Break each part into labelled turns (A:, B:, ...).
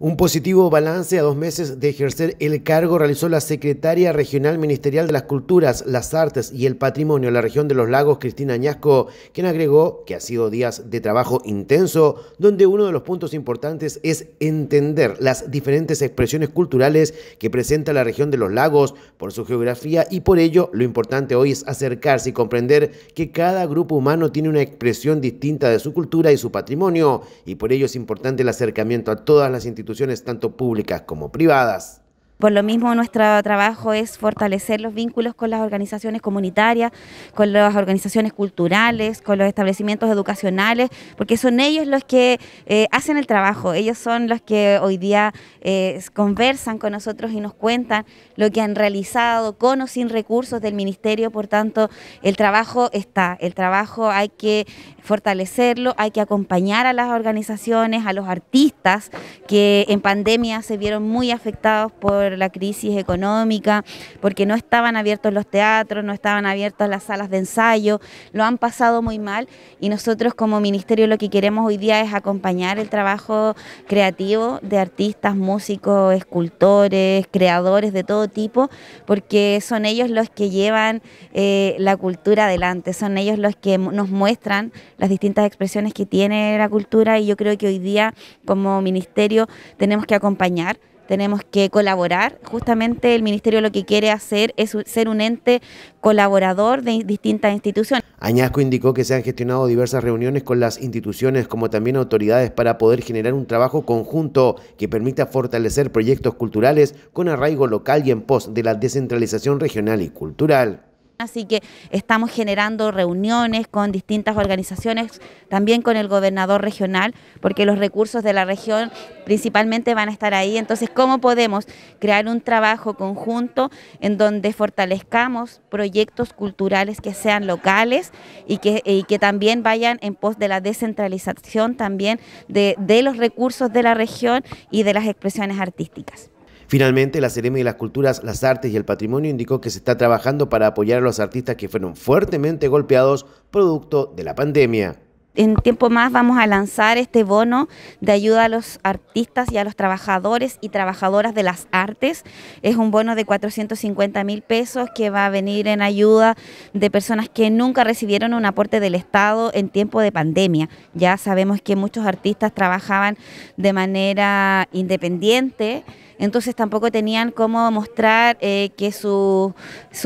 A: Un positivo balance a dos meses de ejercer el cargo realizó la secretaria regional ministerial de las Culturas, las Artes y el Patrimonio de la región de los lagos, Cristina Añasco, quien agregó que ha sido días de trabajo intenso, donde uno de los puntos importantes es entender las diferentes expresiones culturales que presenta la región de los lagos por su geografía y por ello lo importante hoy es acercarse y comprender que cada grupo humano tiene una expresión distinta de su cultura y su patrimonio y por ello es importante el acercamiento a todas las instituciones instituciones tanto públicas como privadas.
B: Por lo mismo, nuestro trabajo es fortalecer los vínculos con las organizaciones comunitarias, con las organizaciones culturales, con los establecimientos educacionales, porque son ellos los que eh, hacen el trabajo, ellos son los que hoy día eh, conversan con nosotros y nos cuentan lo que han realizado con o sin recursos del ministerio, por tanto, el trabajo está, el trabajo hay que fortalecerlo, hay que acompañar a las organizaciones, a los artistas que en pandemia se vieron muy afectados por la crisis económica, porque no estaban abiertos los teatros, no estaban abiertas las salas de ensayo, lo han pasado muy mal y nosotros como ministerio lo que queremos hoy día es acompañar el trabajo creativo de artistas, músicos, escultores, creadores de todo tipo, porque son ellos los que llevan eh, la cultura adelante, son ellos los que nos muestran las distintas expresiones que tiene la cultura y yo creo que hoy día como ministerio tenemos que acompañar tenemos que colaborar. Justamente el Ministerio lo que quiere hacer es ser un ente colaborador de distintas instituciones.
A: Añasco indicó que se han gestionado diversas reuniones con las instituciones como también autoridades para poder generar un trabajo conjunto que permita fortalecer proyectos culturales con arraigo local y en pos de la descentralización regional y cultural.
B: Así que estamos generando reuniones con distintas organizaciones, también con el gobernador regional, porque los recursos de la región principalmente van a estar ahí. Entonces, ¿cómo podemos crear un trabajo conjunto en donde fortalezcamos proyectos culturales que sean locales y que, también vayan en pos de la descentralización también de los recursos de la región y de las expresiones artísticas?
A: Finalmente, la Seremi de las Culturas, las Artes y el Patrimonio indicó que se está trabajando para apoyar a los artistas que fueron fuertemente golpeados producto de la pandemia
B: en tiempo más vamos a lanzar este bono de ayuda a los artistas y a los trabajadores y trabajadoras de las artes. Es un bono de 450 mil pesos que va a venir en ayuda de personas que nunca recibieron un aporte del Estado en tiempo de pandemia. Ya sabemos que muchos artistas trabajaban de manera independiente entonces tampoco tenían cómo mostrar eh, que su,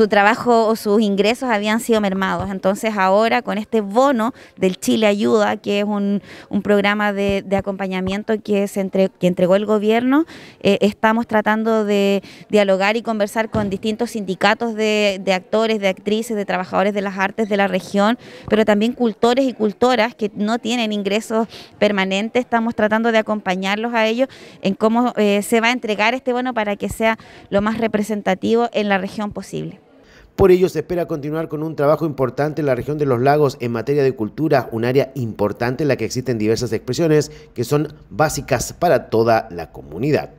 B: trabajo o sus ingresos habían sido mermados. Entonces ahora con este bono del Chile Ayuda, que es un, programa de, acompañamiento que, se entre, que entregó el gobierno, eh, estamos tratando de dialogar y conversar con distintos sindicatos de, actores, de actrices, de trabajadores de las artes de la región, pero también cultores y cultoras que no tienen ingresos permanentes. Estamos tratando de acompañarlos a ellos en cómo eh, se va a entregar este bono para que sea lo más representativo en la región posible.
A: Por ello se espera continuar con un trabajo importante en la región de los lagos en materia de cultura, un área importante en la que existen diversas expresiones que son básicas para toda la comunidad.